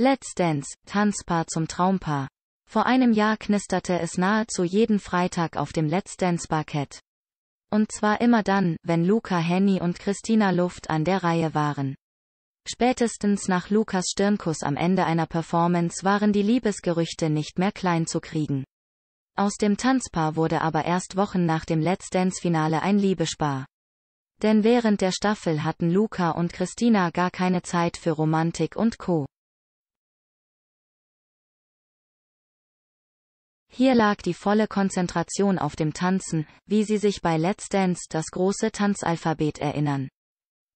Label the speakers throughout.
Speaker 1: Let's Dance, Tanzpaar zum Traumpaar. Vor einem Jahr knisterte es nahezu jeden Freitag auf dem Let's Dance Parkett. Und zwar immer dann, wenn Luca Henny und Christina Luft an der Reihe waren. Spätestens nach Lukas Stirnkuss am Ende einer Performance waren die Liebesgerüchte nicht mehr klein zu kriegen. Aus dem Tanzpaar wurde aber erst Wochen nach dem Let's Dance Finale ein Liebespaar. Denn während der Staffel hatten Luca und Christina gar keine Zeit für Romantik und Co. Hier lag die volle Konzentration auf dem Tanzen, wie sie sich bei Let's Dance das große Tanzalphabet erinnern.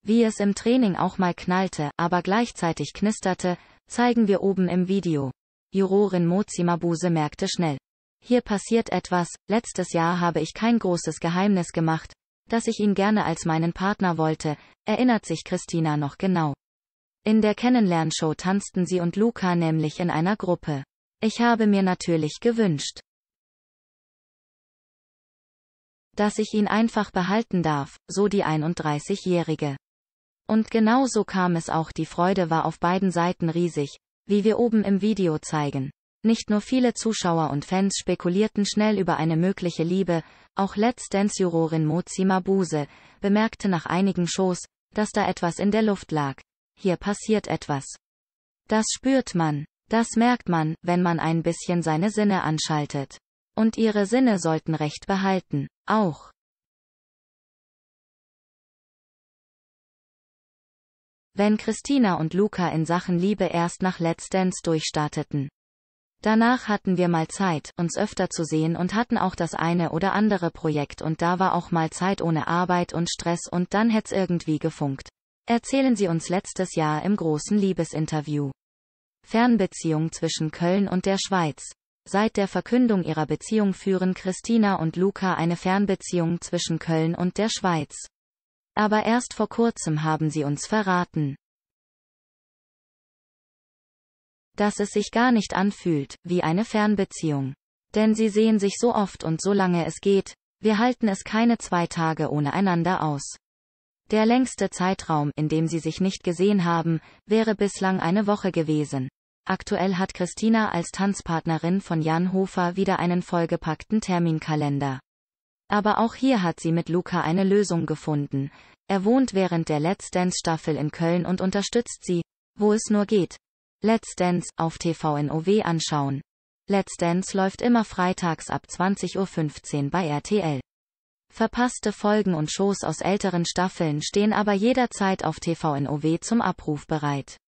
Speaker 1: Wie es im Training auch mal knallte, aber gleichzeitig knisterte, zeigen wir oben im Video. Jurorin Mozimabuse merkte schnell. Hier passiert etwas, letztes Jahr habe ich kein großes Geheimnis gemacht, dass ich ihn gerne als meinen Partner wollte, erinnert sich Christina noch genau. In der Kennenlernshow tanzten sie und Luca nämlich in einer Gruppe. Ich habe mir natürlich gewünscht, dass ich ihn einfach behalten darf, so die 31-Jährige. Und genau so kam es auch, die Freude war auf beiden Seiten riesig, wie wir oben im Video zeigen. Nicht nur viele Zuschauer und Fans spekulierten schnell über eine mögliche Liebe, auch Let's Dance-Jurorin Mozi Mabuse bemerkte nach einigen Shows, dass da etwas in der Luft lag. Hier passiert etwas. Das spürt man. Das merkt man, wenn man ein bisschen seine Sinne anschaltet. Und ihre Sinne sollten Recht behalten. Auch. Wenn Christina und Luca in Sachen Liebe erst nach Let's Dance durchstarteten. Danach hatten wir mal Zeit, uns öfter zu sehen und hatten auch das eine oder andere Projekt und da war auch mal Zeit ohne Arbeit und Stress und dann hätt's irgendwie gefunkt. Erzählen Sie uns letztes Jahr im großen Liebesinterview. Fernbeziehung zwischen Köln und der Schweiz. Seit der Verkündung ihrer Beziehung führen Christina und Luca eine Fernbeziehung zwischen Köln und der Schweiz. Aber erst vor kurzem haben sie uns verraten, dass es sich gar nicht anfühlt, wie eine Fernbeziehung. Denn sie sehen sich so oft und so lange es geht, wir halten es keine zwei Tage ohne einander aus. Der längste Zeitraum, in dem sie sich nicht gesehen haben, wäre bislang eine Woche gewesen. Aktuell hat Christina als Tanzpartnerin von Jan Hofer wieder einen vollgepackten Terminkalender. Aber auch hier hat sie mit Luca eine Lösung gefunden. Er wohnt während der Let's Dance Staffel in Köln und unterstützt sie, wo es nur geht. Let's Dance auf TVNOW anschauen. Let's Dance läuft immer freitags ab 20.15 Uhr bei RTL. Verpasste Folgen und Shows aus älteren Staffeln stehen aber jederzeit auf TVNOW zum Abruf bereit.